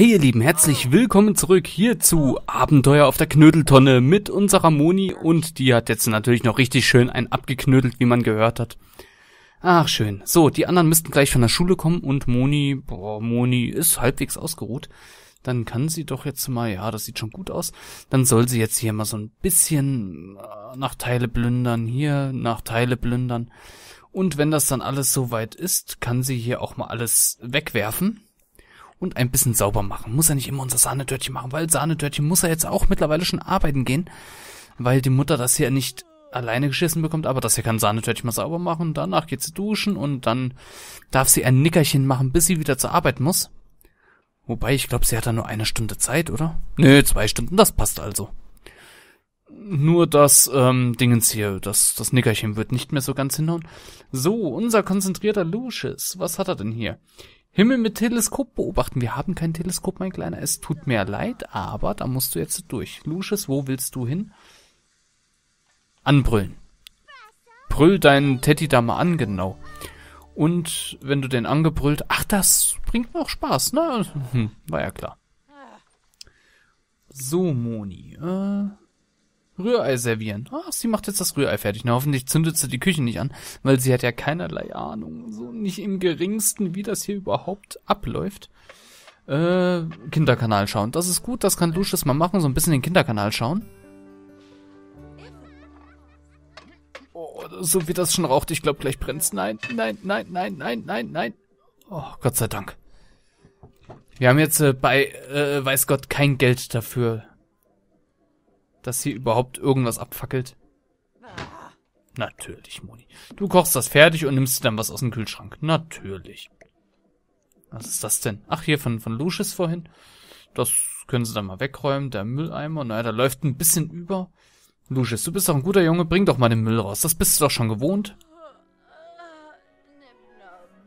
Hey ihr Lieben, herzlich willkommen zurück hier zu Abenteuer auf der Knödeltonne mit unserer Moni und die hat jetzt natürlich noch richtig schön einen abgeknödelt, wie man gehört hat. Ach schön. So, die anderen müssten gleich von der Schule kommen und Moni, boah, Moni ist halbwegs ausgeruht. Dann kann sie doch jetzt mal, ja, das sieht schon gut aus. Dann soll sie jetzt hier mal so ein bisschen äh, nach Teile plündern, hier nach Teile plündern. Und wenn das dann alles soweit ist, kann sie hier auch mal alles wegwerfen und ein bisschen sauber machen. Muss er nicht immer unser Sahnetörtchen machen, weil Sahnetörtchen muss er jetzt auch mittlerweile schon arbeiten gehen, weil die Mutter das hier nicht alleine geschissen bekommt, aber das hier kann Sahnetörtchen mal sauber machen, danach geht sie duschen und dann darf sie ein Nickerchen machen, bis sie wieder zur Arbeit muss. Wobei, ich glaube, sie hat da nur eine Stunde Zeit, oder? Nö, zwei Stunden, das passt also. Nur das ähm, Dingens hier, das, das Nickerchen wird nicht mehr so ganz hinhauen. So, unser konzentrierter Lucius, was hat er denn hier? Himmel mit Teleskop beobachten. Wir haben kein Teleskop, mein Kleiner. Es tut mir leid, aber da musst du jetzt durch. Lucius, wo willst du hin? Anbrüllen. Brüll deinen Teddy da mal an, genau. Und wenn du den angebrüllt, ach, das bringt mir auch Spaß, ne? Hm, hm war ja klar. So, Moni. Äh, Rührei servieren. Ach, sie macht jetzt das Rührei fertig. Na, hoffentlich zündet sie die Küche nicht an, weil sie hat ja keinerlei Ahnung, so nicht im geringsten, wie das hier überhaupt abläuft. Äh, Kinderkanal schauen. Das ist gut, das kann Lucius mal machen, so ein bisschen den Kinderkanal schauen. Oh, so wie das schon raucht, ich glaube, gleich brennt's. Nein, nein, nein, nein, nein, nein, nein. Oh, Gott sei Dank. Wir haben jetzt äh, bei äh, weiß Gott kein Geld dafür dass hier überhaupt irgendwas abfackelt? Natürlich, Moni. Du kochst das fertig und nimmst dann was aus dem Kühlschrank. Natürlich. Was ist das denn? Ach, hier von, von Lucius vorhin. Das können sie dann mal wegräumen. Der Mülleimer, naja, da läuft ein bisschen über. Lucius, du bist doch ein guter Junge. Bring doch mal den Müll raus. Das bist du doch schon gewohnt.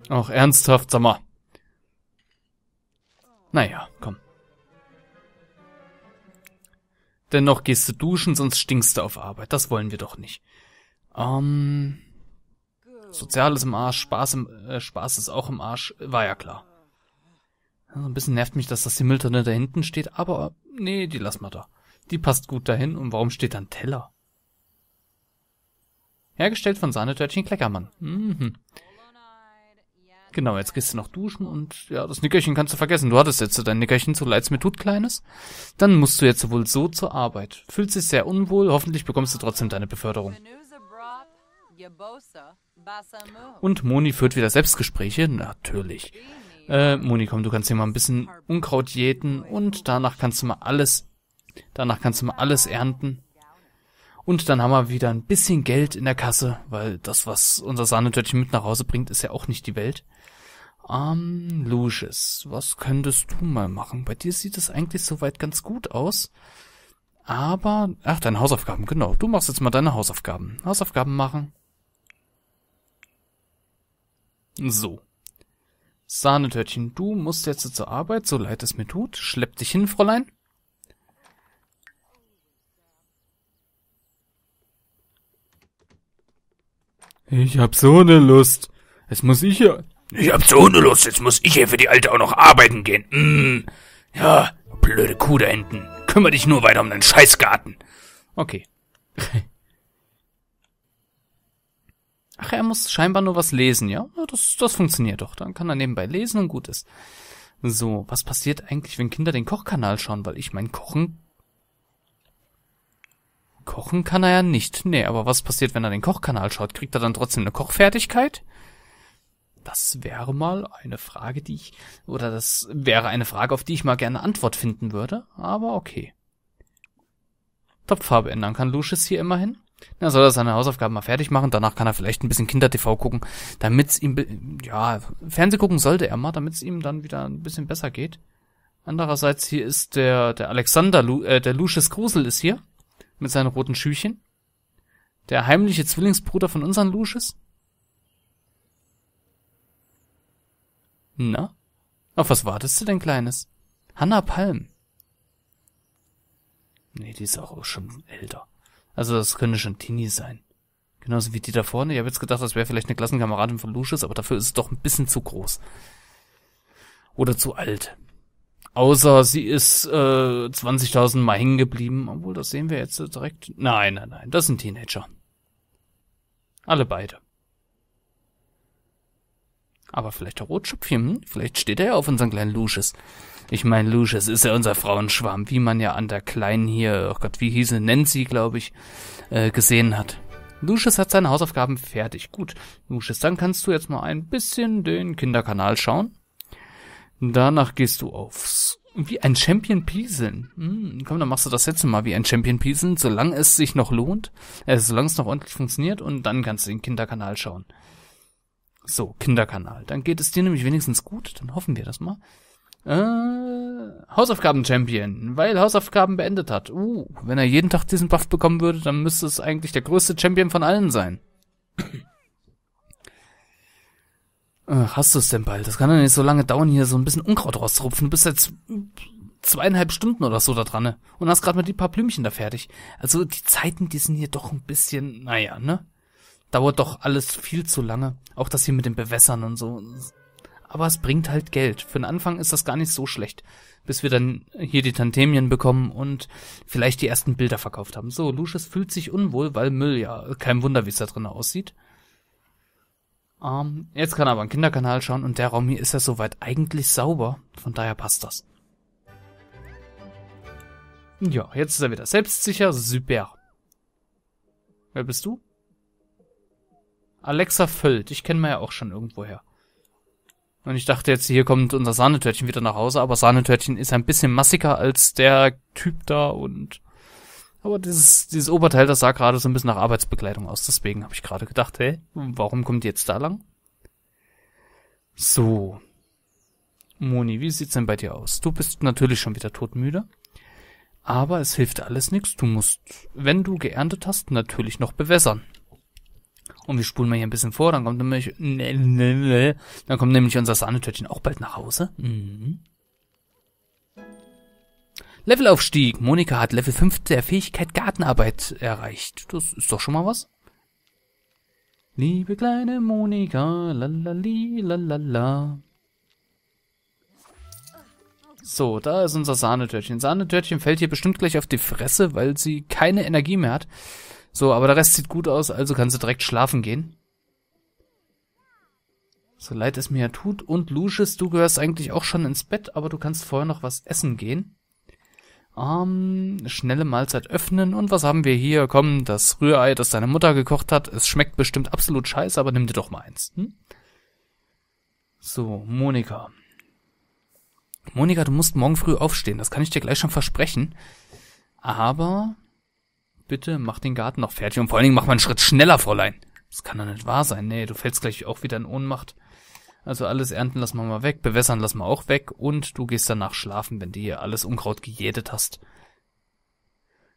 Ach, ernsthaft, sag mal. Naja, komm. Dennoch gehst du duschen, sonst stinkst du auf Arbeit. Das wollen wir doch nicht. Ähm, Soziales im Arsch, Spaß, im, äh, Spaß ist auch im Arsch, war ja klar. Also ein bisschen nervt mich, dass das die Mülltonne da hinten steht, aber nee, die lass mal da. Die passt gut dahin und warum steht da ein Teller? Hergestellt von Sahnetörtchen Kleckermann. Mhm. Genau, jetzt gehst du noch duschen und ja, das Nickerchen kannst du vergessen. Du hattest jetzt dein Nickerchen, so leid's mir tut, Kleines. Dann musst du jetzt wohl so zur Arbeit. Fühlst dich sehr unwohl, hoffentlich bekommst du trotzdem deine Beförderung. Und Moni führt wieder Selbstgespräche? Natürlich. Äh, Moni, komm, du kannst hier mal ein bisschen Unkraut jäten und danach kannst du mal alles, danach kannst du mal alles ernten. Und dann haben wir wieder ein bisschen Geld in der Kasse, weil das, was unser Sahnetörtchen mit nach Hause bringt, ist ja auch nicht die Welt. Um, Lucius, was könntest du mal machen? Bei dir sieht es eigentlich soweit ganz gut aus. Aber, ach, deine Hausaufgaben, genau. Du machst jetzt mal deine Hausaufgaben. Hausaufgaben machen. So. Sahnetörtchen, du musst jetzt zur Arbeit, so leid es mir tut. Schlepp dich hin, Fräulein. Ich hab so ne Lust. Es muss ich ja... Ich hab Hunde Hundelust, jetzt muss ich hier für die Alte auch noch arbeiten gehen. Mm. Ja, blöde Kuh da hinten. Kümmer dich nur weiter um deinen Scheißgarten. Okay. Ach, er muss scheinbar nur was lesen, ja? Das, das funktioniert doch. Dann kann er nebenbei lesen und gut ist. So, was passiert eigentlich, wenn Kinder den Kochkanal schauen? Weil ich mein, kochen... Kochen kann er ja nicht. Nee, aber was passiert, wenn er den Kochkanal schaut? Kriegt er dann trotzdem eine Kochfertigkeit? Das wäre mal eine Frage, die ich, oder das wäre eine Frage, auf die ich mal gerne Antwort finden würde, aber okay. Topfarbe ändern kann Lucius hier immerhin. Er soll er seine Hausaufgaben mal fertig machen, danach kann er vielleicht ein bisschen Kinder-TV gucken, damit's ihm, ja, Fernseh gucken sollte er mal, damit's ihm dann wieder ein bisschen besser geht. Andererseits hier ist der, der Alexander, Lu, äh, der Lucius Grusel ist hier, mit seinen roten Schüchen. Der heimliche Zwillingsbruder von unseren Lucius. Na? Auf was wartest du denn, Kleines? Hanna Palm. Nee, die ist auch schon älter. Also das könnte schon Teenie sein. Genauso wie die da vorne. Ich habe jetzt gedacht, das wäre vielleicht eine Klassenkameradin von Lucius, aber dafür ist es doch ein bisschen zu groß. Oder zu alt. Außer sie ist äh, 20.000 Mal hängen geblieben. Obwohl, das sehen wir jetzt direkt. Nein, nein, nein, das sind Teenager. Alle beide. Aber vielleicht der hm? vielleicht steht er ja auf unseren kleinen Lucius. Ich meine, Lucius ist ja unser Frauenschwarm, wie man ja an der kleinen hier, oh Gott, wie hieß sie, Nancy, glaube ich, äh, gesehen hat. Lucius hat seine Hausaufgaben fertig. Gut, Lucius, dann kannst du jetzt mal ein bisschen den Kinderkanal schauen. Danach gehst du aufs wie ein Champion pieseln. Hm, komm, dann machst du das jetzt mal wie ein Champion pieseln, solange es sich noch lohnt, äh, solange es noch ordentlich funktioniert und dann kannst du den Kinderkanal schauen. So, Kinderkanal. Dann geht es dir nämlich wenigstens gut, dann hoffen wir das mal. Äh, Hausaufgaben-Champion, weil Hausaufgaben beendet hat. Uh, wenn er jeden Tag diesen Buff bekommen würde, dann müsste es eigentlich der größte Champion von allen sein. Ach, äh, hast du es denn bald? Das kann doch nicht so lange dauern, hier so ein bisschen Unkraut rauszurupfen. Du bist jetzt zweieinhalb Stunden oder so da dran ne? und hast gerade mal die paar Blümchen da fertig. Also die Zeiten, die sind hier doch ein bisschen, naja, ne? Dauert doch alles viel zu lange. Auch das hier mit den Bewässern und so. Aber es bringt halt Geld. Für den Anfang ist das gar nicht so schlecht. Bis wir dann hier die Tantemien bekommen und vielleicht die ersten Bilder verkauft haben. So, Lucius fühlt sich unwohl, weil Müll ja kein Wunder, wie es da drin aussieht. Ähm, jetzt kann er aber einen Kinderkanal schauen und der Raum hier ist ja soweit eigentlich sauber. Von daher passt das. Ja, jetzt ist er wieder selbstsicher. Super. Wer bist du? Alexa Föll, ich kennen wir ja auch schon irgendwoher. Und ich dachte jetzt, hier kommt unser Sahnetörtchen wieder nach Hause, aber Sahnetörtchen ist ein bisschen massiger als der Typ da und aber dieses, dieses Oberteil, das sah gerade so ein bisschen nach Arbeitsbekleidung aus. Deswegen habe ich gerade gedacht, hey, warum kommt die jetzt da lang? So. Moni, wie sieht's denn bei dir aus? Du bist natürlich schon wieder todmüde. Aber es hilft alles nichts. Du musst, wenn du geerntet hast, natürlich noch bewässern. Und wir spulen mal hier ein bisschen vor, dann kommt nämlich, ne, ne, ne, dann kommt nämlich unser Sahnetörtchen auch bald nach Hause. Mhm. Levelaufstieg. Monika hat Level 5 der Fähigkeit Gartenarbeit erreicht. Das ist doch schon mal was. Liebe kleine Monika, lalali, lalala. So, da ist unser Sahnetörtchen. Sahnetörtchen fällt hier bestimmt gleich auf die Fresse, weil sie keine Energie mehr hat. So, aber der Rest sieht gut aus, also kannst du direkt schlafen gehen. So leid es mir ja tut. Und Lucius, du gehörst eigentlich auch schon ins Bett, aber du kannst vorher noch was essen gehen. Ähm, schnelle Mahlzeit öffnen. Und was haben wir hier? Komm, das Rührei, das deine Mutter gekocht hat. Es schmeckt bestimmt absolut scheiße, aber nimm dir doch mal eins. Hm? So, Monika. Monika, du musst morgen früh aufstehen. Das kann ich dir gleich schon versprechen. Aber Bitte mach den Garten noch fertig und vor allen Dingen mach mal einen Schritt schneller, Fräulein. Das kann doch nicht wahr sein. Nee, du fällst gleich auch wieder in Ohnmacht. Also alles ernten lassen wir mal weg, bewässern lassen wir auch weg und du gehst danach schlafen, wenn du hier alles Unkraut gejätet hast.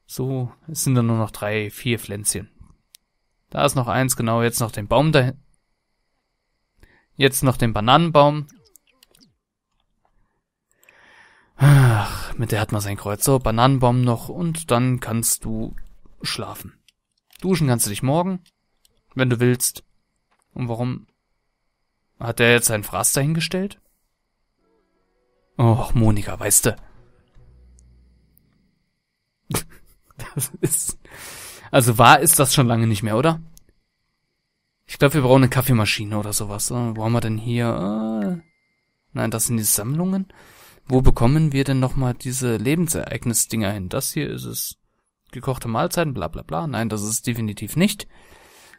So, es sind dann nur noch drei, vier Pflänzchen. Da ist noch eins, genau, jetzt noch den Baum dahin. Jetzt noch den Bananenbaum. Ach, mit der hat man sein Kreuz. So, Bananenbaum noch und dann kannst du schlafen. Duschen kannst du dich morgen, wenn du willst. Und warum hat der jetzt seinen Fraß dahingestellt? Och, Monika, weißt du. das ist. Also wahr ist das schon lange nicht mehr, oder? Ich glaube, wir brauchen eine Kaffeemaschine oder sowas. Äh, wo haben wir denn hier? Äh, nein, das sind die Sammlungen. Wo bekommen wir denn nochmal diese Lebensereignisdinger hin? Das hier ist es gekochte Mahlzeiten, bla bla bla. Nein, das ist definitiv nicht.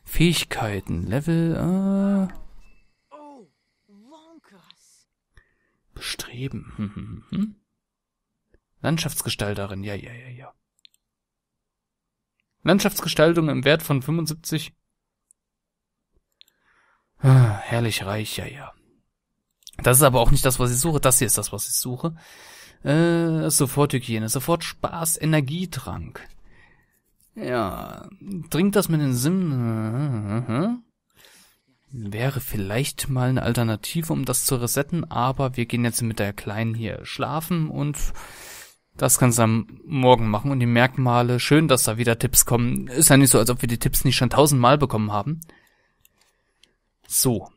Fähigkeiten, Level, äh... Bestreben. Hm, hm, hm. hm. Landschaftsgestalterin, ja, ja, ja, ja. Landschaftsgestaltung im Wert von 75. Ah, herrlich reich, ja, ja. Das ist aber auch nicht das, was ich suche. Das hier ist das, was ich suche. Äh, Soforthygiene, sofort Spaß, Energietrank. Ja, dringt das mit den Sim... Äh, äh, äh, Wäre vielleicht mal eine Alternative, um das zu resetten, aber wir gehen jetzt mit der Kleinen hier schlafen und das kannst du am Morgen machen. Und die Merkmale, schön, dass da wieder Tipps kommen. Ist ja nicht so, als ob wir die Tipps nicht schon tausendmal bekommen haben. So.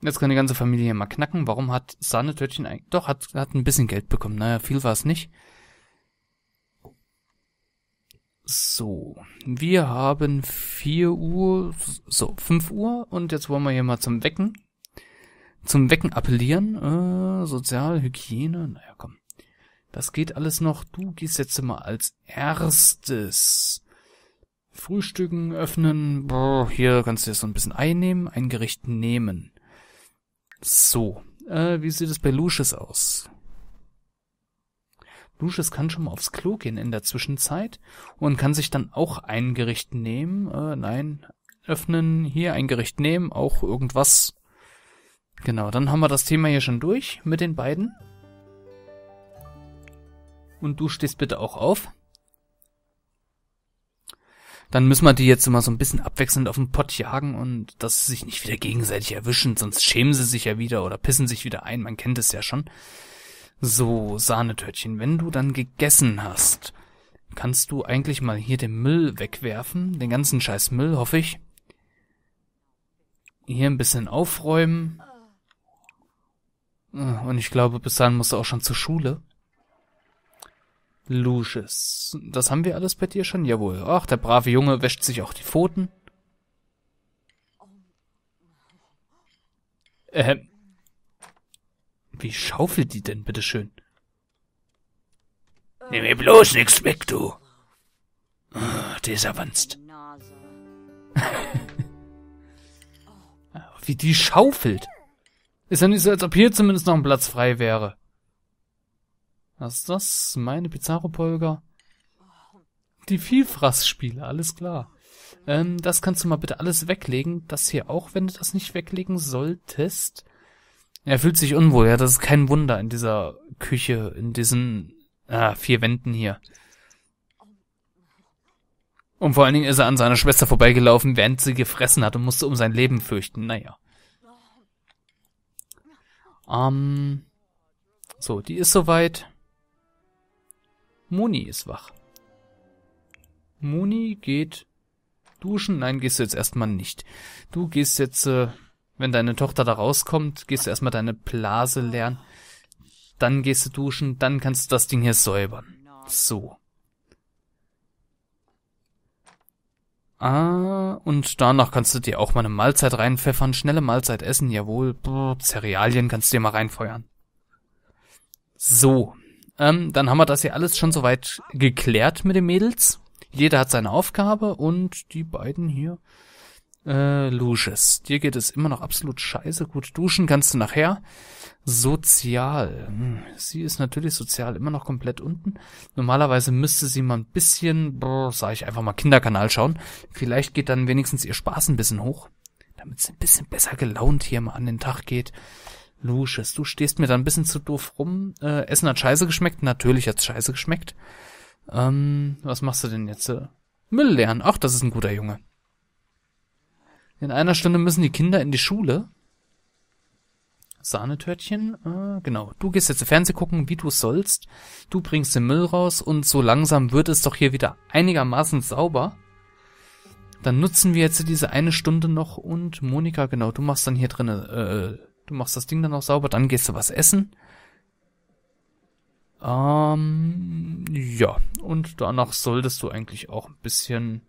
Jetzt kann die ganze Familie mal knacken. Warum hat Sahnetötchen eigentlich... Doch, hat, hat ein bisschen Geld bekommen. Naja, viel war es nicht. So, wir haben 4 Uhr, so 5 Uhr und jetzt wollen wir hier mal zum Wecken. Zum Wecken appellieren. Äh, Sozialhygiene, naja, komm. Das geht alles noch. Du gehst jetzt immer als erstes. Frühstücken öffnen. Boah, hier kannst du jetzt so ein bisschen einnehmen, ein Gericht nehmen. So, äh, wie sieht es bei Lucius aus? Lucius kann schon mal aufs Klo gehen in der Zwischenzeit und kann sich dann auch ein Gericht nehmen. Äh, nein, öffnen, hier ein Gericht nehmen, auch irgendwas. Genau, dann haben wir das Thema hier schon durch mit den beiden. Und du stehst bitte auch auf. Dann müssen wir die jetzt immer so ein bisschen abwechselnd auf den Pott jagen und dass sie sich nicht wieder gegenseitig erwischen, sonst schämen sie sich ja wieder oder pissen sich wieder ein, man kennt es ja schon. So, Sahnetörtchen, wenn du dann gegessen hast, kannst du eigentlich mal hier den Müll wegwerfen? Den ganzen scheiß Müll, hoffe ich. Hier ein bisschen aufräumen. Ah, und ich glaube, bis dahin musst du auch schon zur Schule. Lucius. Das haben wir alles bei dir schon? Jawohl. Ach, der brave Junge wäscht sich auch die Pfoten. Ähm, wie schaufelt die denn, bitteschön? Nimm mir bloß nichts weg, du. Oh, dieser Wanst. Wie die schaufelt. Ist ja nicht so, als ob hier zumindest noch ein Platz frei wäre. Was ist das? Meine Pizarro-Polger? Die Vielfraßspiele, alles klar. Ähm, das kannst du mal bitte alles weglegen. Das hier auch, wenn du das nicht weglegen solltest. Er fühlt sich unwohl, ja, das ist kein Wunder in dieser Küche, in diesen ah, vier Wänden hier. Und vor allen Dingen ist er an seiner Schwester vorbeigelaufen, während sie gefressen hat und musste um sein Leben fürchten. Naja. Ähm. So, die ist soweit. Moni ist wach. Moni geht duschen. Nein, gehst du jetzt erstmal nicht. Du gehst jetzt äh, wenn deine Tochter da rauskommt, gehst du erstmal deine Blase leeren, dann gehst du duschen, dann kannst du das Ding hier säubern. So. Ah, und danach kannst du dir auch mal eine Mahlzeit reinpfeffern, schnelle Mahlzeit essen, jawohl. Brr, Cerealien kannst du dir mal reinfeuern. So, ähm, dann haben wir das hier alles schon soweit geklärt mit den Mädels. Jeder hat seine Aufgabe und die beiden hier äh, Luges. Dir geht es immer noch absolut scheiße. Gut, duschen kannst du nachher. Sozial. Hm, sie ist natürlich sozial immer noch komplett unten. Normalerweise müsste sie mal ein bisschen, sage ich einfach mal, Kinderkanal schauen. Vielleicht geht dann wenigstens ihr Spaß ein bisschen hoch, damit sie ein bisschen besser gelaunt hier mal an den Tag geht. Luges, du stehst mir da ein bisschen zu doof rum. Äh, Essen hat scheiße geschmeckt. Natürlich hat's scheiße geschmeckt. Ähm, was machst du denn jetzt? Äh, Müll lernen. Ach, das ist ein guter Junge. In einer Stunde müssen die Kinder in die Schule. Sahnetörtchen, äh, genau. Du gehst jetzt Fernseh gucken, wie du sollst. Du bringst den Müll raus und so langsam wird es doch hier wieder einigermaßen sauber. Dann nutzen wir jetzt diese eine Stunde noch und Monika, genau, du machst dann hier drinnen, äh, du machst das Ding dann noch sauber, dann gehst du was essen. Ähm, ja, und danach solltest du eigentlich auch ein bisschen...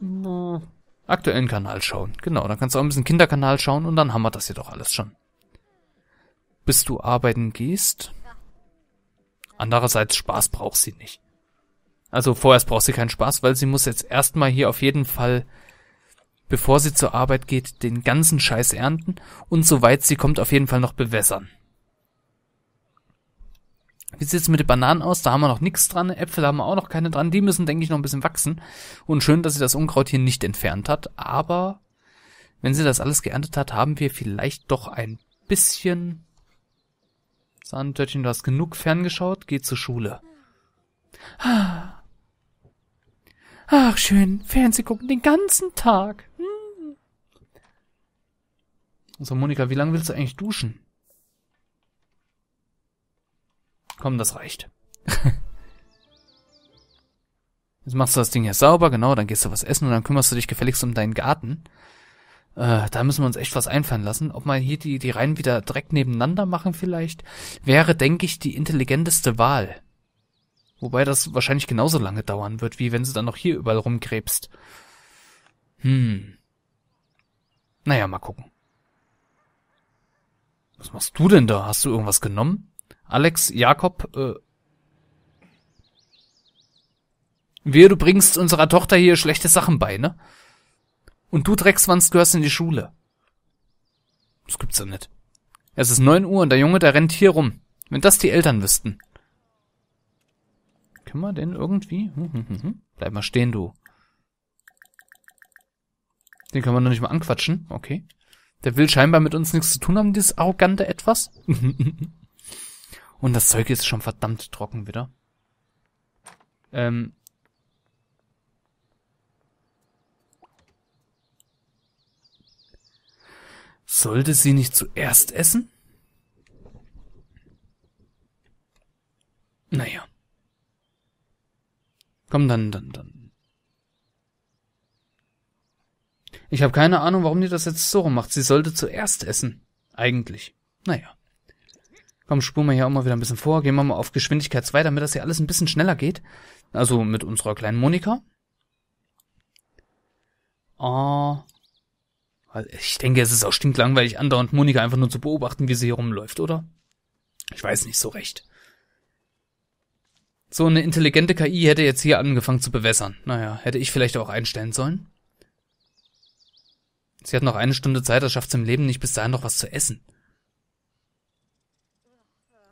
Na, aktuellen Kanal schauen. Genau, dann kannst du auch ein bisschen Kinderkanal schauen und dann haben wir das hier doch alles schon. Bis du arbeiten gehst. Andererseits, Spaß braucht sie nicht. Also vorerst braucht sie keinen Spaß, weil sie muss jetzt erstmal hier auf jeden Fall, bevor sie zur Arbeit geht, den ganzen Scheiß ernten und soweit sie kommt auf jeden Fall noch bewässern. Wie sieht's mit den Bananen aus? Da haben wir noch nichts dran. Äpfel haben wir auch noch keine dran. Die müssen, denke ich, noch ein bisschen wachsen. Und schön, dass sie das Unkraut hier nicht entfernt hat. Aber wenn sie das alles geerntet hat, haben wir vielleicht doch ein bisschen... Sandtörtchen, du hast genug ferngeschaut. Geh zur Schule. Ach, schön. Fernseh gucken den ganzen Tag. Hm. So, Monika, wie lange willst du eigentlich duschen? Komm, das reicht. Jetzt machst du das Ding hier sauber, genau, dann gehst du was essen und dann kümmerst du dich gefälligst um deinen Garten. Äh, da müssen wir uns echt was einfallen lassen. Ob man hier die, die Reihen wieder direkt nebeneinander machen vielleicht, wäre, denke ich, die intelligenteste Wahl. Wobei das wahrscheinlich genauso lange dauern wird, wie wenn sie dann noch hier überall rumkrebst. Hm. Naja, mal gucken. Was machst du denn da? Hast du irgendwas genommen? Alex, Jakob, äh, wir, du bringst unserer Tochter hier schlechte Sachen bei, ne? Und du Dreckswanz, gehörst in die Schule. Das gibt's ja nicht. Es ist neun Uhr und der Junge, der rennt hier rum. Wenn das die Eltern wüssten. Können wir denn irgendwie? Hm, hm, hm, hm, Bleib mal stehen, du. Den können wir noch nicht mal anquatschen. Okay. Der will scheinbar mit uns nichts zu tun haben, dieses arrogante Etwas. Und das Zeug ist schon verdammt trocken wieder. Ähm. Sollte sie nicht zuerst essen? Naja. Komm, dann, dann, dann. Ich habe keine Ahnung, warum die das jetzt so macht. Sie sollte zuerst essen. Eigentlich. Naja. Komm, spulen wir hier auch mal wieder ein bisschen vor. Gehen wir mal auf Geschwindigkeit 2, damit das hier alles ein bisschen schneller geht. Also mit unserer kleinen Monika. Ah. Oh. Ich denke, es ist auch stinklangweilig, andauernd Monika einfach nur zu beobachten, wie sie hier rumläuft, oder? Ich weiß nicht so recht. So eine intelligente KI hätte jetzt hier angefangen zu bewässern. Naja, hätte ich vielleicht auch einstellen sollen. Sie hat noch eine Stunde Zeit, das schafft sie im Leben nicht bis dahin noch was zu essen.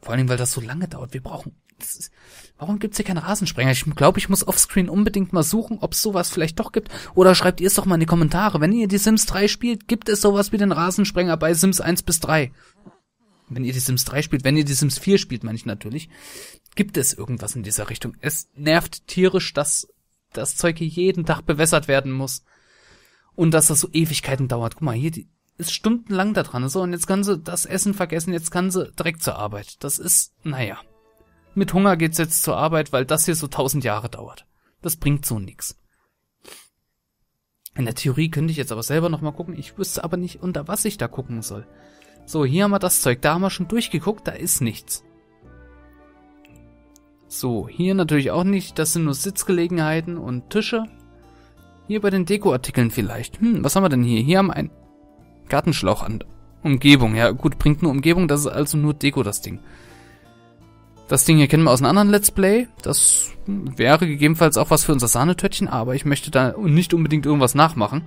Vor allem, weil das so lange dauert. Wir brauchen. Ist, warum gibt's hier keinen Rasensprenger? Ich glaube, ich muss offscreen unbedingt mal suchen, ob es sowas vielleicht doch gibt. Oder schreibt ihr es doch mal in die Kommentare. Wenn ihr die Sims 3 spielt, gibt es sowas wie den Rasensprenger bei Sims 1 bis 3. Wenn ihr die Sims 3 spielt, wenn ihr die Sims 4 spielt, meine ich natürlich, gibt es irgendwas in dieser Richtung. Es nervt tierisch, dass das Zeug hier jeden Tag bewässert werden muss. Und dass das so Ewigkeiten dauert. Guck mal, hier die, ist stundenlang da dran. So, und jetzt kann sie das Essen vergessen, jetzt kann sie direkt zur Arbeit. Das ist, naja. Mit Hunger geht's jetzt zur Arbeit, weil das hier so tausend Jahre dauert. Das bringt so nix. In der Theorie könnte ich jetzt aber selber nochmal gucken. Ich wüsste aber nicht, unter was ich da gucken soll. So, hier haben wir das Zeug. Da haben wir schon durchgeguckt, da ist nichts. So, hier natürlich auch nicht. Das sind nur Sitzgelegenheiten und Tische. Hier bei den Dekoartikeln vielleicht. Hm, was haben wir denn hier? Hier haben wir ein, Gartenschlauch an. Umgebung, ja gut, bringt nur Umgebung, das ist also nur Deko, das Ding. Das Ding hier kennen wir aus einem anderen Let's Play. Das wäre gegebenenfalls auch was für unser Sahnetöttchen, aber ich möchte da nicht unbedingt irgendwas nachmachen.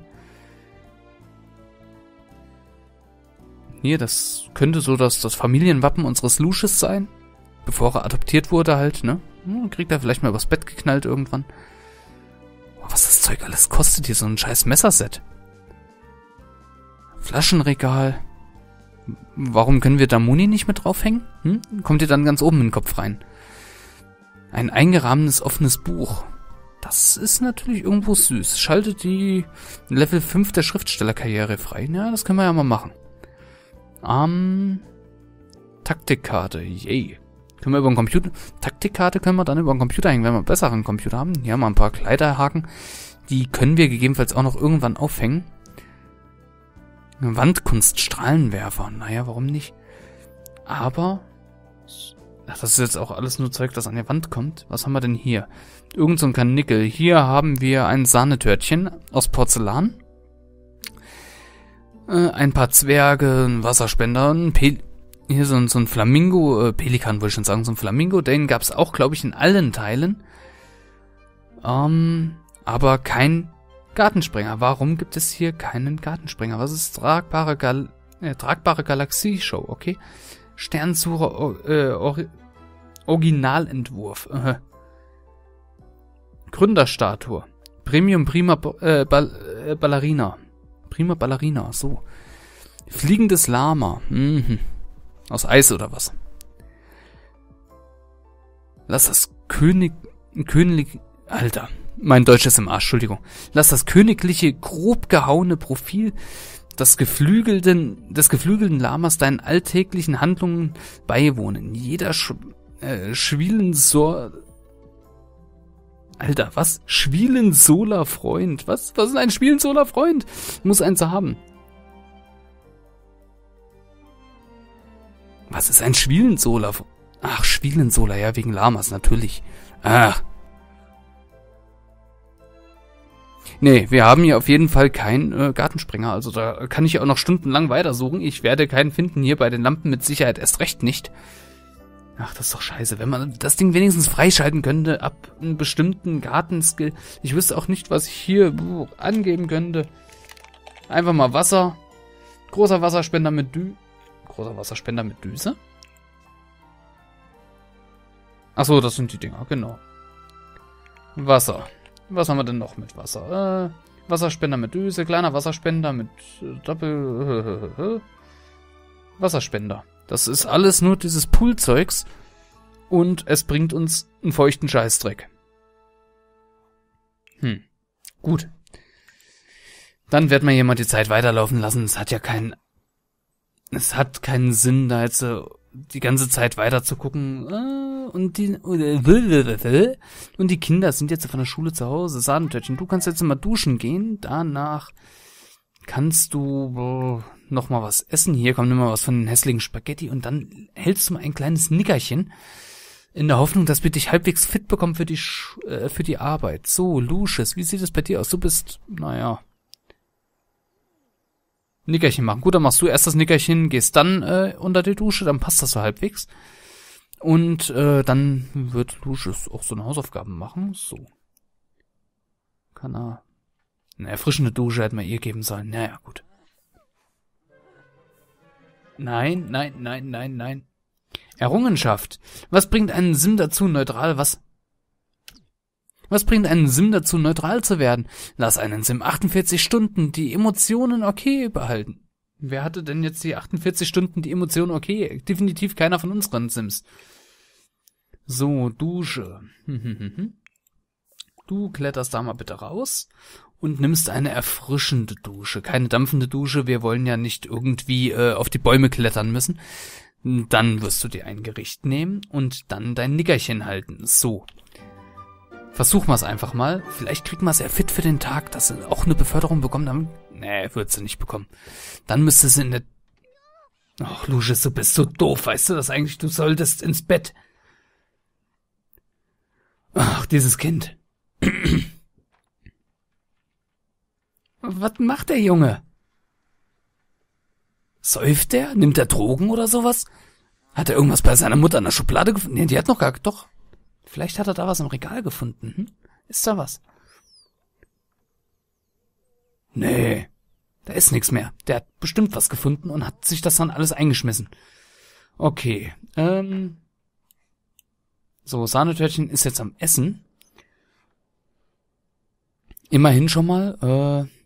Hier, das könnte so das, das Familienwappen unseres Lusches sein. Bevor er adoptiert wurde halt, ne? Hm, kriegt er vielleicht mal übers Bett geknallt irgendwann. Oh, was das Zeug alles kostet hier, so ein scheiß Messerset. Flaschenregal. Warum können wir da Muni nicht mit draufhängen? Hm? Kommt ihr dann ganz oben in den Kopf rein. Ein eingerahmtes offenes Buch. Das ist natürlich irgendwo süß. Schaltet die Level 5 der Schriftstellerkarriere frei. Ja, das können wir ja mal machen. Ähm, Taktikkarte, yay. Können wir über den Computer... Taktikkarte können wir dann über den Computer hängen, wenn wir einen besseren Computer haben. Hier haben wir ein paar Kleiderhaken. Die können wir gegebenenfalls auch noch irgendwann aufhängen. Wandkunststrahlenwerfer. Naja, warum nicht? Aber... Ach, das ist jetzt auch alles nur Zeug, das an der Wand kommt. Was haben wir denn hier? Irgend so ein Kanickel. Hier haben wir ein Sahnetörtchen aus Porzellan. Äh, ein paar Zwerge, ein Wasserspender, ein Pel hier so ein, so ein Flamingo, äh, Pelikan wollte ich schon sagen, so ein Flamingo. Den gab es auch, glaube ich, in allen Teilen. Ähm, aber kein Gartensprenger. Warum gibt es hier keinen Gartensprenger? Was ist tragbare, Gal äh, tragbare Galaxieshow? Okay. Sternsucher äh, Originalentwurf. Äh. Gründerstatue. Premium Prima äh, äh, Ballerina. Prima Ballerina, so. Fliegendes Lama. Mhm. Aus Eis oder was? Lass das König. König. Alter. Mein Deutsch ist im Arsch, Entschuldigung. Lass das königliche, grob gehauene Profil des geflügelten, des geflügelten Lamas deinen alltäglichen Handlungen beiwohnen. Jeder Sch äh, Schwielensor... Alter, was? Schwielensoler Freund. Was? Was ist ein Schwielensoler Freund? Muss eins haben. Was ist ein Schwielensoler? Ach, Schwielensoler, ja, wegen Lamas, natürlich. Ach, Nee, wir haben hier auf jeden Fall keinen äh, Gartenspringer. Also da kann ich auch noch stundenlang weitersuchen. Ich werde keinen finden hier bei den Lampen mit Sicherheit erst recht nicht. Ach, das ist doch scheiße. Wenn man das Ding wenigstens freischalten könnte ab einem bestimmten Gartenskill. Ich wüsste auch nicht, was ich hier buh, angeben könnte. Einfach mal Wasser. Großer Wasserspender mit Dü... Großer Wasserspender mit Düse? Achso, das sind die Dinger, genau. Wasser. Was haben wir denn noch mit Wasser? Äh, Wasserspender mit Düse, kleiner Wasserspender mit äh, Doppel... Wasserspender. Das ist alles nur dieses Poolzeugs und es bringt uns einen feuchten Scheißdreck. Hm, gut. Dann wird hier mal die Zeit weiterlaufen lassen. Es hat ja keinen... Es hat keinen Sinn, da jetzt so die ganze Zeit weiter zu gucken äh, und die äh, und die Kinder sind jetzt von der Schule zu Hause. Sadentötchen, du kannst jetzt mal duschen gehen. Danach kannst du äh, noch mal was essen. Hier kommt immer was von den hässlichen Spaghetti und dann hältst du mal ein kleines Nickerchen in der Hoffnung, dass wir dich halbwegs fit bekommen für die Sch äh, für die Arbeit. So, Lucius, wie sieht es bei dir aus? Du bist, naja, Nickerchen machen. Gut, dann machst du erst das Nickerchen, gehst dann äh, unter die Dusche, dann passt das so halbwegs. Und äh, dann wird Lucius auch so eine Hausaufgaben machen. So. Kann er. Eine erfrischende Dusche hätte man ihr geben sollen. Naja, gut. Nein, nein, nein, nein, nein. Errungenschaft. Was bringt einen Sim dazu, neutral was was bringt einen Sim dazu, neutral zu werden? Lass einen Sim 48 Stunden die Emotionen okay behalten. Wer hatte denn jetzt die 48 Stunden die Emotionen okay? Definitiv keiner von unseren Sims. So, Dusche. Du kletterst da mal bitte raus und nimmst eine erfrischende Dusche. Keine dampfende Dusche, wir wollen ja nicht irgendwie äh, auf die Bäume klettern müssen. Dann wirst du dir ein Gericht nehmen und dann dein Nickerchen halten. So. Versuchen wir es einfach mal. Vielleicht kriegen wir es ja fit für den Tag, dass sie auch eine Beförderung bekommen. Dann, nee, wird sie nicht bekommen. Dann müsste sie in der... Ach, Lucius, du bist so doof, weißt du das eigentlich? Du solltest ins Bett. Ach, dieses Kind. Was macht der Junge? Säuft der? Nimmt er Drogen oder sowas? Hat er irgendwas bei seiner Mutter in der Schublade gefunden? Nee, die hat noch gar... Doch, Vielleicht hat er da was im Regal gefunden. Hm? Ist da was? Nee, da ist nichts mehr. Der hat bestimmt was gefunden und hat sich das dann alles eingeschmissen. Okay, ähm. So, Sahnetörtchen ist jetzt am Essen. Immerhin schon mal, äh,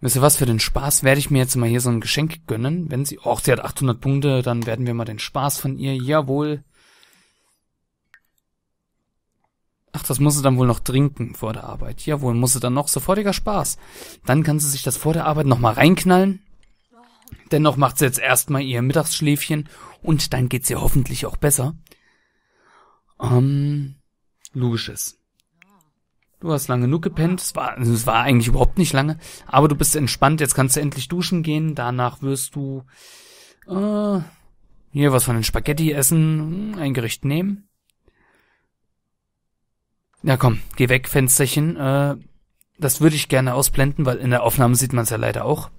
Wisst ihr was, für den Spaß werde ich mir jetzt mal hier so ein Geschenk gönnen. Wenn sie, och, sie hat 800 Punkte, dann werden wir mal den Spaß von ihr, jawohl. Ach, das muss sie dann wohl noch trinken vor der Arbeit. Jawohl, muss sie dann noch, sofortiger Spaß. Dann kann sie sich das vor der Arbeit nochmal reinknallen. Dennoch macht sie jetzt erstmal ihr Mittagsschläfchen und dann geht's ihr hoffentlich auch besser. Ähm, logisches. Du hast lange genug gepennt. Es war, es war eigentlich überhaupt nicht lange. Aber du bist entspannt. Jetzt kannst du endlich duschen gehen. Danach wirst du äh, hier was von den Spaghetti essen, hm, ein Gericht nehmen. ja, komm, geh weg, Fensterchen. Äh, das würde ich gerne ausblenden, weil in der Aufnahme sieht man es ja leider auch.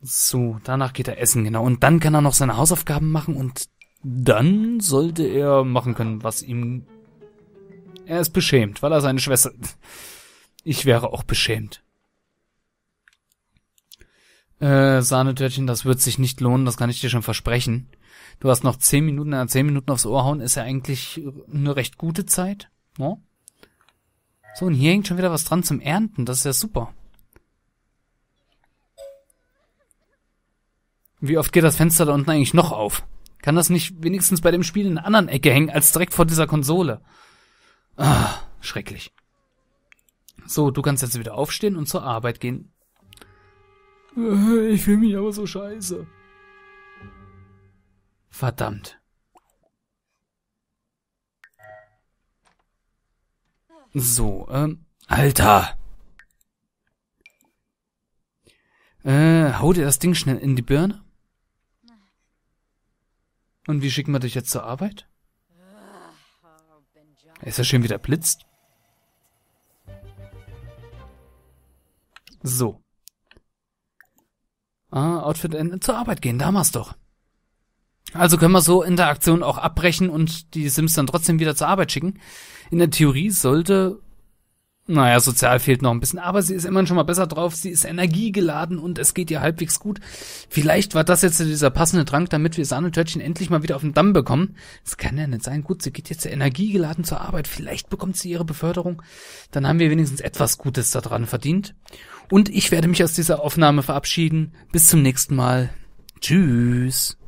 So, danach geht er essen, genau. Und dann kann er noch seine Hausaufgaben machen und dann sollte er machen können, was ihm er ist beschämt, weil er seine Schwester. Ich wäre auch beschämt. Äh, Sahnetörtchen, das wird sich nicht lohnen, das kann ich dir schon versprechen. Du hast noch zehn Minuten, na, äh, zehn Minuten aufs Ohr hauen, ist ja eigentlich eine recht gute Zeit. No? Ne? So, und hier hängt schon wieder was dran zum Ernten, das ist ja super. Wie oft geht das Fenster da unten eigentlich noch auf? Kann das nicht wenigstens bei dem Spiel in einer anderen Ecke hängen, als direkt vor dieser Konsole? Ah, schrecklich. So, du kannst jetzt wieder aufstehen und zur Arbeit gehen. Äh, ich fühle mich aber so scheiße. Verdammt. So, ähm, Alter! Äh, hau dir das Ding schnell in die Birne. Und wie schicken wir dich jetzt zur Arbeit? Ist ja schön, wie der blitzt. So. Ah, Outfit in, äh, zur Arbeit gehen, damals doch. Also können wir so Interaktion auch abbrechen und die Sims dann trotzdem wieder zur Arbeit schicken. In der Theorie sollte naja, sozial fehlt noch ein bisschen, aber sie ist immerhin schon mal besser drauf, sie ist energiegeladen und es geht ihr halbwegs gut. Vielleicht war das jetzt dieser passende Drang, damit wir Sahnetörtchen endlich mal wieder auf den Damm bekommen. Das kann ja nicht sein. Gut, sie geht jetzt energiegeladen zur Arbeit, vielleicht bekommt sie ihre Beförderung. Dann haben wir wenigstens etwas Gutes daran verdient. Und ich werde mich aus dieser Aufnahme verabschieden. Bis zum nächsten Mal. Tschüss.